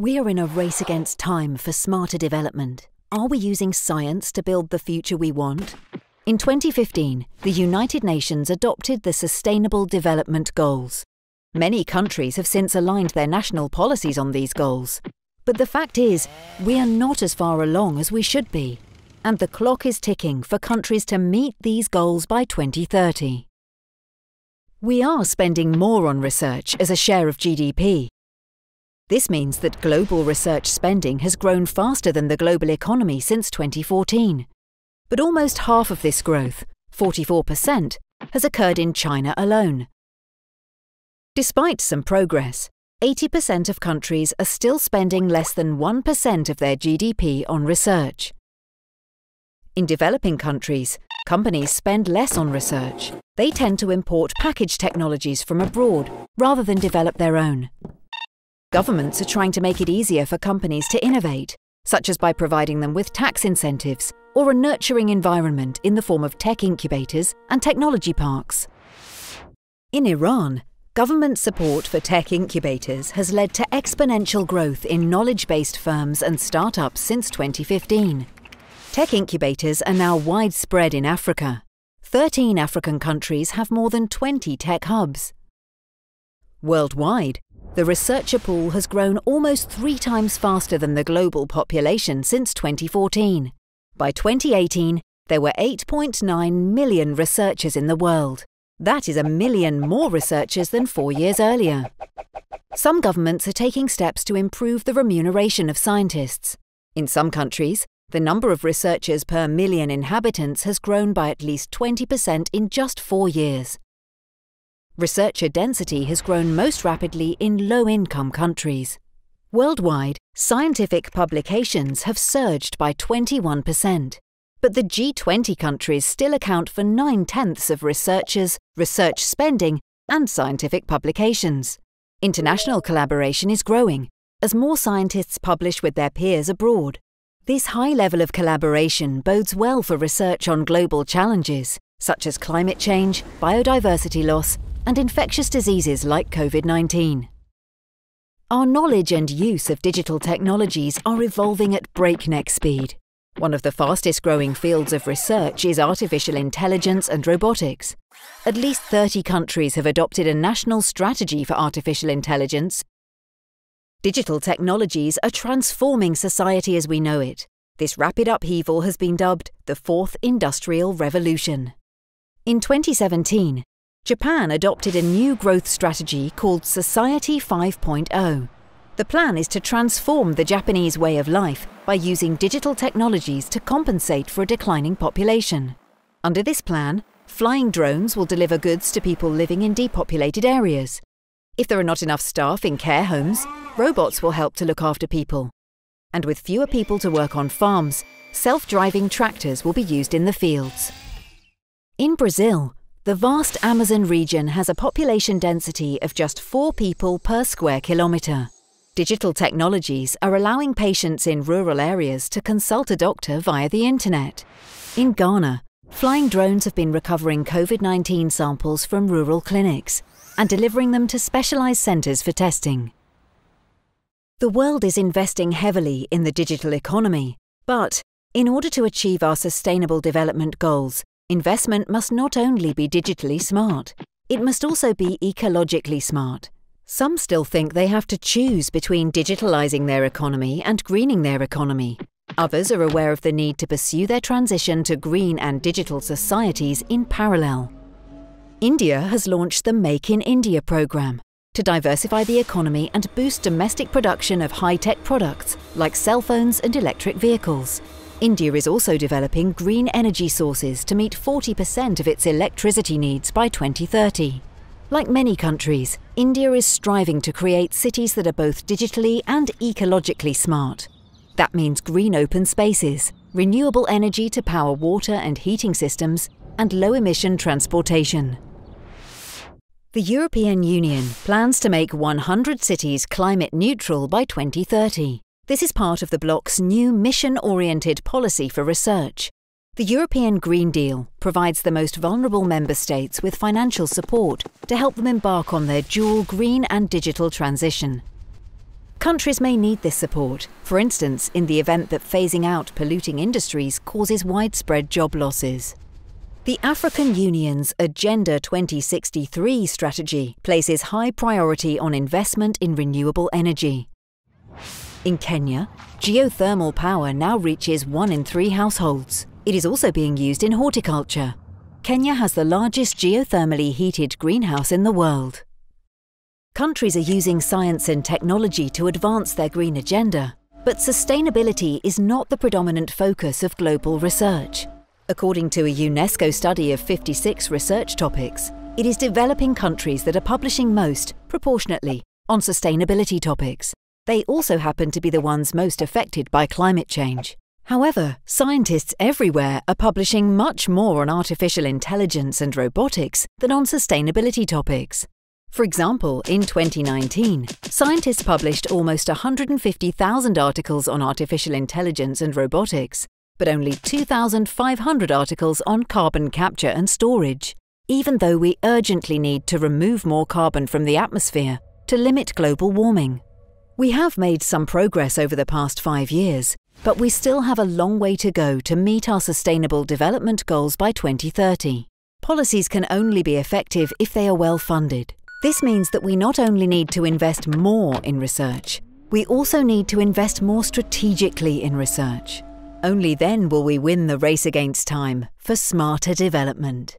We're in a race against time for smarter development. Are we using science to build the future we want? In 2015, the United Nations adopted the Sustainable Development Goals. Many countries have since aligned their national policies on these goals. But the fact is, we are not as far along as we should be. And the clock is ticking for countries to meet these goals by 2030. We are spending more on research as a share of GDP, this means that global research spending has grown faster than the global economy since 2014. But almost half of this growth, 44%, has occurred in China alone. Despite some progress, 80% of countries are still spending less than 1% of their GDP on research. In developing countries, companies spend less on research. They tend to import package technologies from abroad rather than develop their own. Governments are trying to make it easier for companies to innovate, such as by providing them with tax incentives or a nurturing environment in the form of tech incubators and technology parks. In Iran, government support for tech incubators has led to exponential growth in knowledge-based firms and startups since 2015. Tech incubators are now widespread in Africa. 13 African countries have more than 20 tech hubs. Worldwide, the researcher pool has grown almost three times faster than the global population since 2014. By 2018, there were 8.9 million researchers in the world. That is a million more researchers than four years earlier. Some governments are taking steps to improve the remuneration of scientists. In some countries, the number of researchers per million inhabitants has grown by at least 20% in just four years. Researcher density has grown most rapidly in low-income countries. Worldwide, scientific publications have surged by 21%, but the G20 countries still account for nine-tenths of researchers, research spending and scientific publications. International collaboration is growing as more scientists publish with their peers abroad. This high level of collaboration bodes well for research on global challenges such as climate change, biodiversity loss and infectious diseases like COVID 19. Our knowledge and use of digital technologies are evolving at breakneck speed. One of the fastest growing fields of research is artificial intelligence and robotics. At least 30 countries have adopted a national strategy for artificial intelligence. Digital technologies are transforming society as we know it. This rapid upheaval has been dubbed the Fourth Industrial Revolution. In 2017, Japan adopted a new growth strategy called Society 5.0. The plan is to transform the Japanese way of life by using digital technologies to compensate for a declining population. Under this plan, flying drones will deliver goods to people living in depopulated areas. If there are not enough staff in care homes, robots will help to look after people. And with fewer people to work on farms, self-driving tractors will be used in the fields. In Brazil, the vast Amazon region has a population density of just four people per square kilometre. Digital technologies are allowing patients in rural areas to consult a doctor via the internet. In Ghana, flying drones have been recovering COVID 19 samples from rural clinics and delivering them to specialised centres for testing. The world is investing heavily in the digital economy, but in order to achieve our sustainable development goals, Investment must not only be digitally smart, it must also be ecologically smart. Some still think they have to choose between digitalizing their economy and greening their economy. Others are aware of the need to pursue their transition to green and digital societies in parallel. India has launched the Make in India programme to diversify the economy and boost domestic production of high-tech products like cell phones and electric vehicles. India is also developing green energy sources to meet 40% of its electricity needs by 2030. Like many countries, India is striving to create cities that are both digitally and ecologically smart. That means green open spaces, renewable energy to power water and heating systems, and low-emission transportation. The European Union plans to make 100 cities climate neutral by 2030. This is part of the bloc's new mission oriented policy for research. The European Green Deal provides the most vulnerable member states with financial support to help them embark on their dual green and digital transition. Countries may need this support, for instance, in the event that phasing out polluting industries causes widespread job losses. The African Union's Agenda 2063 strategy places high priority on investment in renewable energy. In Kenya, geothermal power now reaches one in three households. It is also being used in horticulture. Kenya has the largest geothermally heated greenhouse in the world. Countries are using science and technology to advance their green agenda, but sustainability is not the predominant focus of global research. According to a UNESCO study of 56 research topics, it is developing countries that are publishing most, proportionately, on sustainability topics. They also happen to be the ones most affected by climate change. However, scientists everywhere are publishing much more on artificial intelligence and robotics than on sustainability topics. For example, in 2019, scientists published almost 150,000 articles on artificial intelligence and robotics, but only 2,500 articles on carbon capture and storage, even though we urgently need to remove more carbon from the atmosphere to limit global warming. We have made some progress over the past five years, but we still have a long way to go to meet our Sustainable Development Goals by 2030. Policies can only be effective if they are well funded. This means that we not only need to invest more in research, we also need to invest more strategically in research. Only then will we win the race against time for smarter development.